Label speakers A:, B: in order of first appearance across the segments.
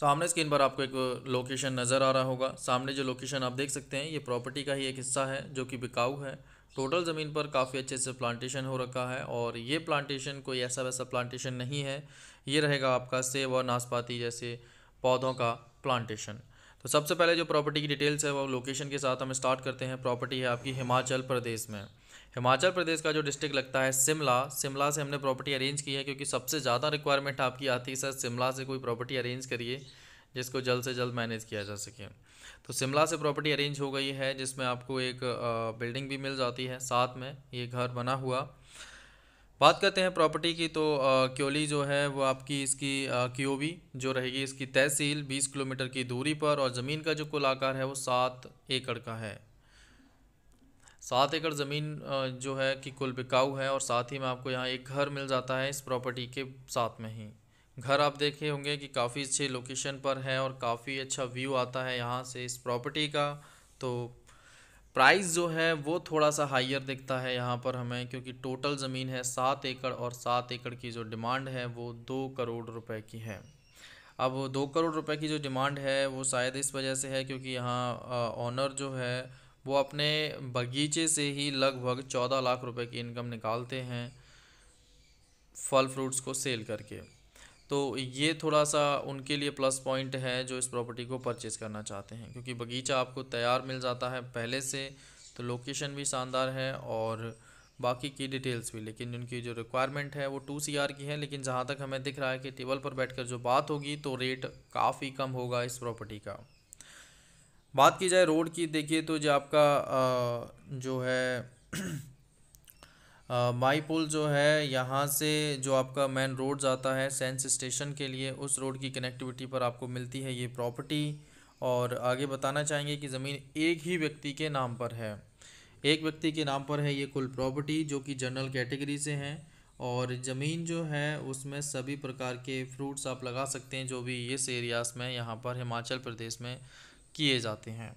A: सामने स्क्रीन पर आपको एक लोकेशन नज़र आ रहा होगा सामने जो लोकेशन आप देख सकते हैं ये प्रॉपर्टी का ही एक हिस्सा है जो कि बिकाऊ है टोटल ज़मीन पर काफ़ी अच्छे से प्लांटेशन हो रखा है और ये प्लांटेशन कोई ऐसा वैसा प्लांटेशन नहीं है ये रहेगा आपका सेब और नाशपाती जैसे पौधों का प्लांटेशन तो सबसे पहले जो प्रॉपर्टी की डिटेल्स है वो लोकेशन के साथ हम स्टार्ट करते हैं प्रॉपर्टी है आपकी हिमाचल प्रदेश में हिमाचल प्रदेश का जो डिस्ट्रिक्ट लगता है शिमला शिमला से हमने प्रॉपर्टी अरेंज की है क्योंकि सबसे ज़्यादा रिक्वायरमेंट आपकी आती है सर शिमला से कोई प्रॉपर्टी अरेंज करिए जिसको जल्द से जल्द मैनेज किया जा सके तो शिमला से प्रॉपर्टी अरेंज हो गई है जिसमें आपको एक बिल्डिंग भी मिल जाती है साथ में ये घर बना हुआ बात करते हैं प्रॉपर्टी की तो क्योली जो है वो आपकी इसकी क्योवी जो रहेगी इसकी तहसील 20 किलोमीटर की दूरी पर और ज़मीन का जो कुल आकार है वो सात एकड़ का है सात एकड़ ज़मीन जो है कि कुल बिकाऊ है और साथ ही में आपको यहाँ एक घर मिल जाता है इस प्रॉपर्टी के साथ में ही घर आप देखे होंगे कि काफ़ी अच्छे लोकेशन पर है और काफ़ी अच्छा व्यू आता है यहाँ से इस प्रॉपर्टी का तो प्राइस जो है वो थोड़ा सा हाइयर दिखता है यहाँ पर हमें क्योंकि टोटल ज़मीन है सात एकड़ और सात एकड़ की जो डिमांड है वो दो करोड़ रुपए की है अब दो करोड़ रुपए की जो डिमांड है वो शायद इस वजह से है क्योंकि यहाँ ऑनर जो है वो अपने बगीचे से ही लगभग चौदह लाख रुपए की इनकम निकालते हैं फल फ्रूट्स को सेल करके तो ये थोड़ा सा उनके लिए प्लस पॉइंट है जो इस प्रॉपर्टी को परचेज़ करना चाहते हैं क्योंकि बगीचा आपको तैयार मिल जाता है पहले से तो लोकेशन भी शानदार है और बाकी की डिटेल्स भी लेकिन उनकी जो रिक्वायरमेंट है वो टू सी आर की है लेकिन जहाँ तक हमें दिख रहा है कि टेबल पर बैठकर जो बात होगी तो रेट काफ़ी कम होगा इस प्रॉपर्टी का बात की जाए रोड की देखिए तो जो आपका जो है माई पुल जो है यहाँ से जो आपका मेन रोड जाता है सेंस स्टेशन के लिए उस रोड की कनेक्टिविटी पर आपको मिलती है ये प्रॉपर्टी और आगे बताना चाहेंगे कि ज़मीन एक ही व्यक्ति के नाम पर है एक व्यक्ति के नाम पर है ये कुल प्रॉपर्टी जो कि जनरल कैटेगरी से हैं और ज़मीन जो है उसमें सभी प्रकार के फ्रूट्स आप लगा सकते हैं जो भी इस एरियाज़ में यहाँ पर हिमाचल प्रदेश में किए जाते हैं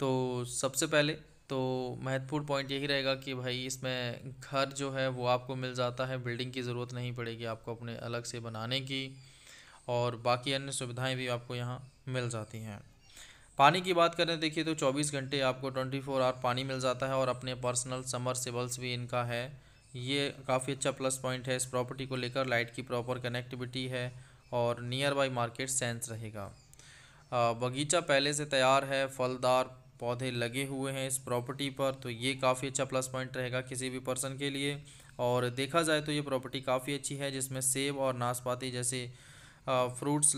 A: तो सबसे पहले तो महत्वपूर्ण पॉइंट यही रहेगा कि भाई इसमें घर जो है वो आपको मिल जाता है बिल्डिंग की ज़रूरत नहीं पड़ेगी आपको अपने अलग से बनाने की और बाकी अन्य सुविधाएं भी आपको यहाँ मिल जाती हैं पानी की बात करें देखिए तो 24 घंटे आपको 24 फोर आवर पानी मिल जाता है और अपने पर्सनल समर सेबल्स भी इनका है ये काफ़ी अच्छा प्लस पॉइंट है इस प्रॉपर्टी को लेकर लाइट की प्रॉपर कनेक्टिविटी है और नियर बाई मार्केट सेंस रहेगा बगीचा पहले से तैयार है फलदार पौधे लगे हुए हैं इस प्रॉपर्टी पर तो ये काफ़ी अच्छा प्लस पॉइंट रहेगा किसी भी पर्सन के लिए और देखा जाए तो ये प्रॉपर्टी काफ़ी अच्छी है जिसमें सेब और नाशपाती जैसे फ्रूट्स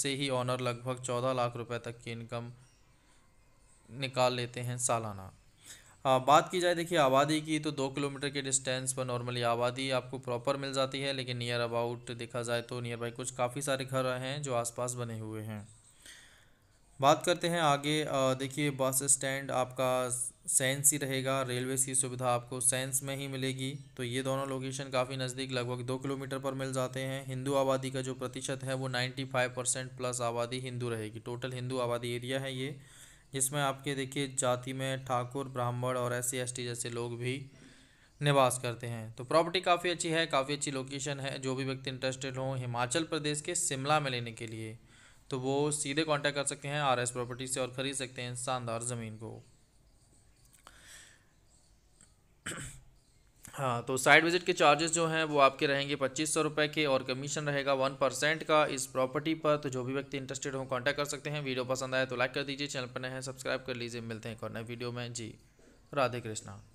A: से ही ऑनर लगभग चौदह लाख रुपए तक की इनकम निकाल लेते हैं सालाना हाँ, बात की जाए देखिए आबादी की तो दो किलोमीटर के डिस्टेंस पर नॉर्मली आबादी आपको प्रॉपर मिल जाती है लेकिन नियर अबाउट देखा जाए तो नियर बाई कुछ काफ़ी सारे घर हैं जो आसपास बने हुए हैं बात करते हैं आगे देखिए बस स्टैंड आपका सेंस ही रहेगा रेलवे की सुविधा आपको सेंस में ही मिलेगी तो ये दोनों लोकेशन काफ़ी नज़दीक लगभग दो किलोमीटर पर मिल जाते हैं हिंदू आबादी का जो प्रतिशत है वो नाइन्टी फाइव परसेंट प्लस आबादी हिंदू रहेगी टोटल हिंदू आबादी एरिया है ये जिसमें आपके देखिए जाति में ठाकुर ब्राह्मण और एस सी जैसे लोग भी निवास करते हैं तो प्रॉपर्टी काफ़ी अच्छी है काफ़ी अच्छी लोकेशन है जो भी व्यक्ति इंटरेस्टेड हो हिमाचल प्रदेश के शिमला में लेने के लिए तो वो सीधे कांटेक्ट कर सकते हैं आरएस प्रॉपर्टी से और ख़रीद सकते हैं शानदार ज़मीन को हाँ तो साइड विजिट के चार्जेस जो हैं वो आपके रहेंगे पच्चीस सौ रुपये के और कमीशन रहेगा वन परसेंट का इस प्रॉपर्टी पर तो जो भी व्यक्ति इंटरेस्टेड हो कांटेक्ट कर सकते हैं वीडियो पसंद आए तो लाइक कर दीजिए चैनल पर नए हैं सब्सक्राइब कर लीजिए मिलते हैं एक और नए वीडियो में जी राधे कृष्णा